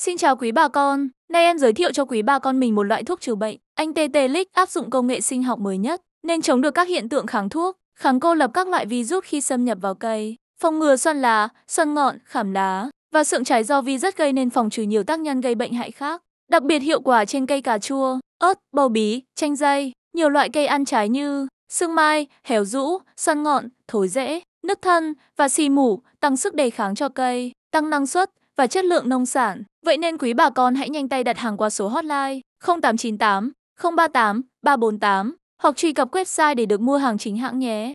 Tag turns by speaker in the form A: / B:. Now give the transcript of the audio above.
A: Xin chào quý bà con, nay em giới thiệu cho quý bà con mình một loại thuốc trừ bệnh, anh TT Lick áp dụng công nghệ sinh học mới nhất, nên chống được các hiện tượng kháng thuốc, kháng cô lập các loại virus khi xâm nhập vào cây, phòng ngừa xoăn lá, xoăn ngọn, khảm lá và sượng trái do vi rất gây nên phòng trừ nhiều tác nhân gây bệnh hại khác. Đặc biệt hiệu quả trên cây cà chua, ớt, bầu bí, chanh dây, nhiều loại cây ăn trái như sương mai, héo rũ, xoăn ngọn, thối rễ, nứt thân và xì mủ, tăng sức đề kháng cho cây, tăng năng suất, và chất lượng nông sản. Vậy nên quý bà con hãy nhanh tay đặt hàng qua số hotline 0898 038 348 hoặc truy cập website để được mua hàng chính hãng nhé.